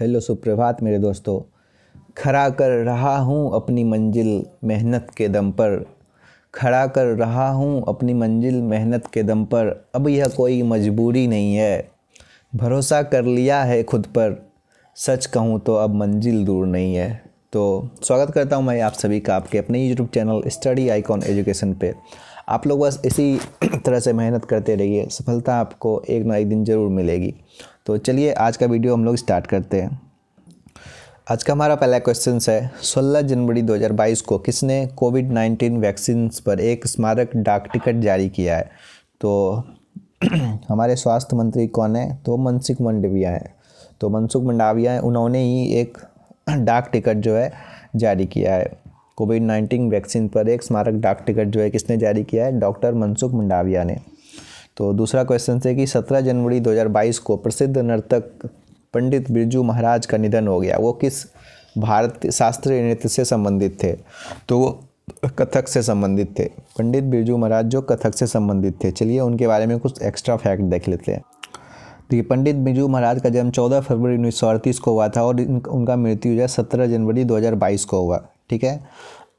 hello सुप्रभात मेरे दोस्तों खड़ा कर रहा हूँ अपनी मंजिल मेहनत के दम पर खड़ा कर रहा हूँ अपनी मंजिल मेहनत के दम पर अब यह कोई मजबूरी नहीं है भरोसा कर लिया है खुद पर सच कहूँ तो अब मंजिल दूर नहीं है तो स्वागत करता हूँ मैं आप सभी का आपके अपने YouTube channel study icon education पे आप लोग बस इसी तरह से मेहनत करते रहिए सफलता आपको एक ना एक दिन ज़रूर मिलेगी तो चलिए आज का वीडियो हम लोग स्टार्ट करते हैं आज का हमारा पहला क्वेश्चन है 16 जनवरी 2022 को किसने कोविड 19 वैक्सीन पर एक स्मारक डाक टिकट जारी किया है तो हमारे स्वास्थ्य मंत्री कौन है तो मनसुख मंडविया हैं तो मनसुख मंडाविया हैं उन्होंने ही एक डाक टिकट जो है जारी किया है कोविड नाइन्टीन वैक्सीन पर एक स्मारक डाक टिकट जो है किसने जारी किया है डॉक्टर मनसुख मंडाविया ने तो दूसरा क्वेश्चन है कि 17 जनवरी 2022 को प्रसिद्ध नर्तक पंडित बिरजू महाराज का निधन हो गया वो किस भारत शास्त्रीय नृत्य से संबंधित थे तो वो कथक से संबंधित थे पंडित बिरजू महाराज जो कथक से संबंधित थे चलिए उनके बारे में कुछ एक्स्ट्रा फैक्ट देख लेते हैं तो ये पंडित बिरजू महाराज का जन्म 14 फरवरी उन्नीस को हुआ था और उनका मृत्यु जो है सत्रह जनवरी 2022 को हुआ ठीक है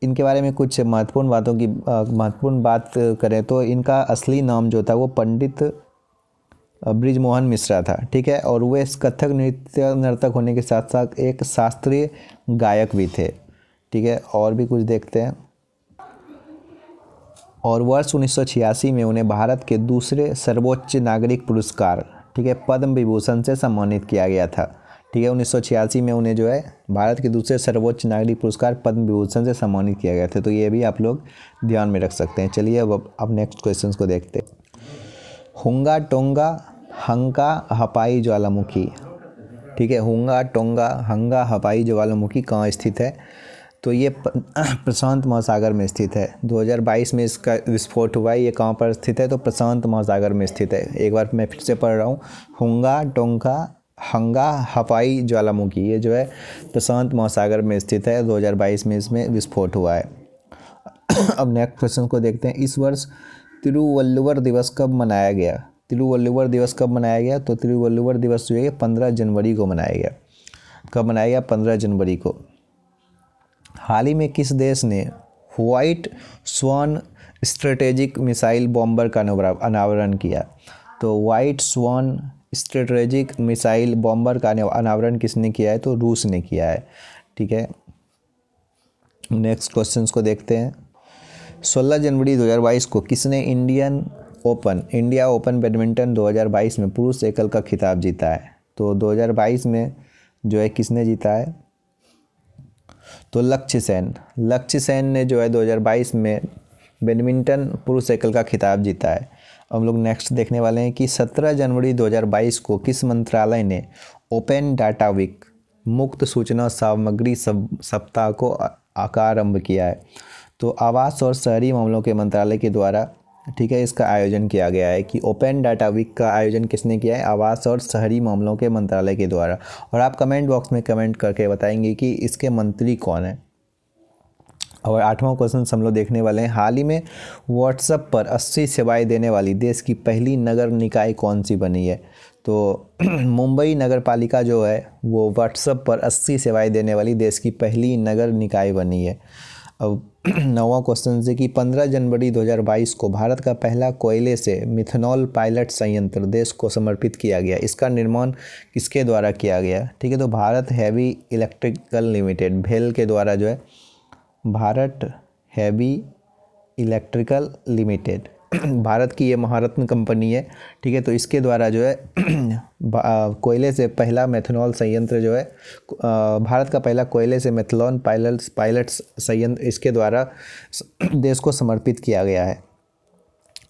इनके बारे में कुछ महत्वपूर्ण बातों की महत्वपूर्ण बात करें तो इनका असली नाम जो था वो पंडित ब्रिजमोहन मिश्रा था ठीक है और वे कथक नृत्य नर्तक होने के साथ साथ एक शास्त्रीय गायक भी थे ठीक है और भी कुछ देखते हैं और वर्ष उन्नीस में उन्हें भारत के दूसरे सर्वोच्च नागरिक पुरस्कार ठीक है पद्म विभूषण से सम्मानित किया गया था ठीक है उन्नीस में उन्हें जो है भारत के दूसरे सर्वोच्च नागरिक पुरस्कार पद्म विभूषण से सम्मानित किया गया था तो ये भी आप लोग ध्यान में रख सकते हैं चलिए अब अब नेक्स्ट क्वेश्चन को देखते हुंगा टोंगा हंका हपाई ज्वालामुखी ठीक है हुंगा टोंगा हंगा हपाई ज्वालामुखी कहाँ स्थित है तो ये प्रशांत महासागर में स्थित है 2022 में इसका विस्फोट हुआ है ये कहाँ पर स्थित है तो प्रशांत महासागर में स्थित है एक बार मैं फिर से पढ़ रहा हूँ हुंगा टोंगा हंगा हफाई ज्वालामुखी ये जो है प्रशांत महासागर में स्थित है 2022 में इसमें विस्फोट हुआ है अब नेक्स्ट क्वेश्चन को देखते हैं इस वर्ष तिरुवल्लुवर दिवस कब मनाया गया तिरुवल्लुवर दिवस कब मनाया गया तो तिरुवल्लुवर दिवस जो है पंद्रह जनवरी को मनाया गया कब मनाया गया पंद्रह जनवरी को हाल ही में किस देश ने White Swan strategic missile bomber का अनावरण किया तो White Swan strategic missile bomber का अनावरण किसने किया है तो रूस ने किया है ठीक है नेक्स्ट क्वेश्चन को देखते हैं 16 जनवरी 2022 को किसने Indian Open India Open badminton 2022 में पुरुष एकल का खिताब जीता है तो 2022 में जो है किसने जीता है तो लक्ष्य सेन लक्ष्य सेन ने जो है 2022 में बैडमिंटन पुरुष एकल का खिताब जीता है हम लोग नेक्स्ट देखने वाले हैं कि 17 जनवरी 2022 को किस मंत्रालय ने ओपन डाटा वीक मुक्त सूचना सामग्री सप्ताह को आकारंभ किया है तो आवास और शहरी मामलों के मंत्रालय के द्वारा ठीक है इसका आयोजन किया गया है कि ओपन डाटा वीक का आयोजन किसने किया है आवास और शहरी मामलों के मंत्रालय के द्वारा और आप कमेंट बॉक्स में कमेंट करके बताएंगे कि इसके मंत्री कौन है और आठवां क्वेश्चन हम लोग देखने वाले हैं हाल ही में व्हाट्सएप पर 80 सेवाएं देने वाली देश की पहली नगर निकाय कौन सी बनी है तो मुंबई नगर पालिका जो है वो व्हाट्सएप पर 80 सेवाएं देने वाली देश की पहली नगर निकाय बनी है अब नौवां क्वेश्चन से कि 15 जनवरी 2022 को भारत का पहला कोयले से मिथेनॉल पायलट संयंत्र देश को समर्पित किया गया इसका निर्माण किसके द्वारा किया गया ठीक है तो भारत हैवी इलेक्ट्रिकल लिमिटेड भेल के द्वारा जो है Bharat Heavy Electrical Limited Bharat की ये महारत्न कंपनी है ठीक है तो इसके द्वारा जो है कोयले से पहला मेथनॉल संयंत्र जो है भारत का पहला कोयले से मेथलॉन पायलट्स पायलट्स संयंत्र इसके द्वारा देश को समर्पित किया गया है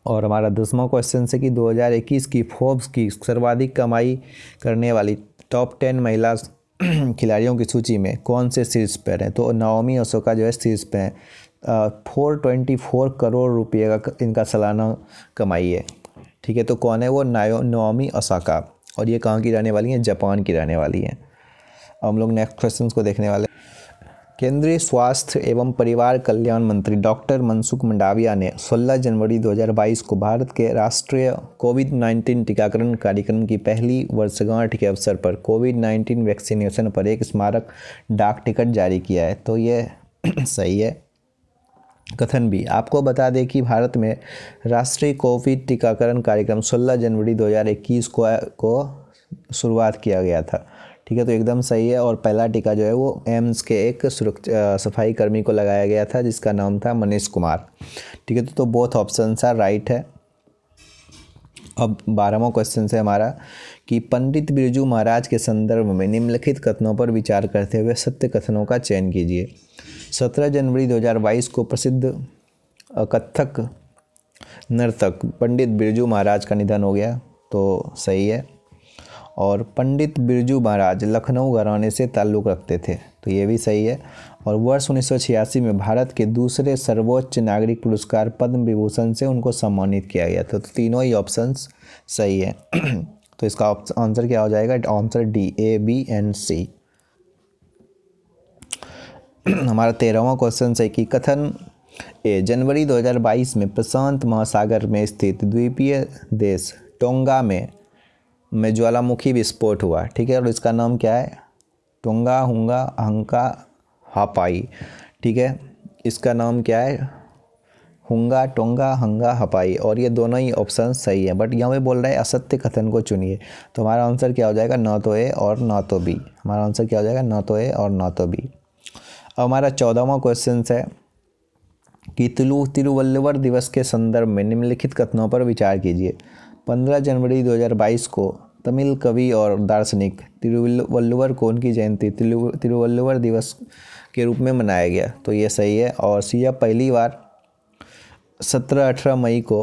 और हमारा दसवां क्वेश्चन से कि 2021 की फोर्ब्स की सर्वाधिक कमाई करने वाली टॉप टेन महिला खिलाड़ियों की सूची में कौन से शीर्ष पर हैं तो नवमी अशोका जो है शीर्ष पर हैं फोर ट्वेंटी फोर करोड़ रुपये का इनका सालाना कमाई है ठीक है तो कौन है वो नायो नवमी असाका और ये कहाँ की रहने वाली हैं जापान की रहने वाली हैं हम लोग नेक्स्ट क्वेश्चन को देखने वाले केंद्रीय स्वास्थ्य एवं परिवार कल्याण मंत्री डॉक्टर मनसुख मंडाविया ने 16 जनवरी 2022 को भारत के राष्ट्रीय कोविड 19 टीकाकरण कार्यक्रम की पहली वर्षगांठ के अवसर पर कोविड 19 वैक्सीनेशन पर एक स्मारक डाक टिकट जारी किया है तो ये सही है कथन भी आपको बता दें कि भारत में राष्ट्रीय कोविड टीकाकरण कार्यक्रम 16 जनवरी 2021 को को शुरुआत किया गया था ठीक है तो एकदम सही है और पहला टीका जो है वो एम्स के एक सुरक्षा सफाई कर्मी को लगाया गया था जिसका नाम था मनीष कुमार ठीक है तो बोथ ऑप्शन सा राइट है अब बारहवा क्वेश्चन से हमारा कि पंडित बिरजू महाराज के संदर्भ में निम्नलिखित कथनों पर विचार करते हुए सत्य कथनों का चयन कीजिए सत्रह जनवरी 2022 को प्रसिद्ध कथक नर्तक पंडित बिरजू महाराज का निधन हो गया तो सही है और पंडित बिरजू महाराज लखनऊ घराने से ताल्लुक़ रखते थे तो ये भी सही है और वर्ष उन्नीस में भारत के दूसरे सर्वोच्च नागरिक पुरस्कार पद्म विभूषण से उनको सम्मानित किया गया था तो तीनों ही ऑप्शन सही है तो इसका आंसर क्या हो जाएगा answer D A B and C हमारा तेरहवा क्वेश्चन है कि कथन ए जनवरी 2022 में प्रशांत महासागर में स्थित द्वीपीय देश टोंगा में में ज्वालामुखी विस्फोट हुआ ठीक है और इसका नाम क्या है टोंगा हुंगा हंका हपाई ठीक है इसका नाम क्या है हुंगा टोंगा हंगा हपाई और ये दोनों ही ऑप्शन सही है बट यहाँ पे बोल रहा है असत्य कथन को चुनिए तो हमारा आंसर क्या हो जाएगा ना तो ए और ना तो बी हमारा आंसर क्या हो जाएगा ना तो ए और ना तो बी अब हमारा चौदहवा क्वेश्चन है कि तिलु तिरुवल्लुवर दिवस के संदर्भ में निम्नलिखित कथनों पर विचार कीजिए 15 जनवरी 2022 को तमिल कवि और दार्शनिक तिरुवल्लुवर को उनकी जयंती तिरुवल्लुवर दिवस के रूप में मनाया गया तो ये सही है और सिया पहली बार 17-18 मई को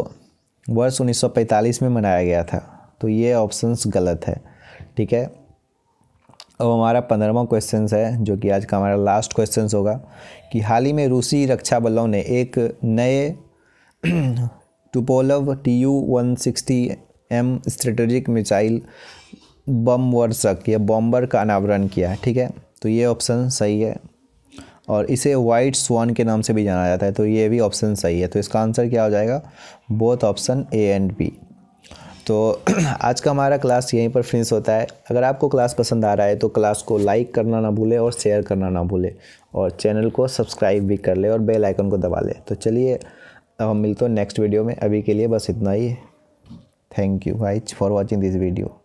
वर्ष 1945 में मनाया गया था तो ये ऑप्शंस गलत है ठीक है अब हमारा पंद्रहवा क्वेश्चन है जो कि आज का हमारा लास्ट क्वेश्चन होगा कि हाल ही में रूसी रक्षा बलों ने एक नए Tupolev T U one sixty M strategic missile बम वर्षक या बॉम्बर का अनावरण किया है ठीक है तो ये ऑप्शन सही है और इसे वाइट स्वान के नाम से भी जाना जाता है तो ये भी ऑप्शन सही है तो इसका आंसर क्या हो जाएगा both option A and B तो आज का हमारा क्लास यहीं पर फिनिश होता है अगर आपको क्लास पसंद आ रहा है तो क्लास को लाइक करना ना भूले और शेयर करना ना भूले और चैनल को सब्सक्राइब भी कर ले और बेल आइकन को दबा ले तो चलिए अब हम मिलते हैं नेक्स्ट वीडियो में अभी के लिए बस इतना ही है thank you which for watching this video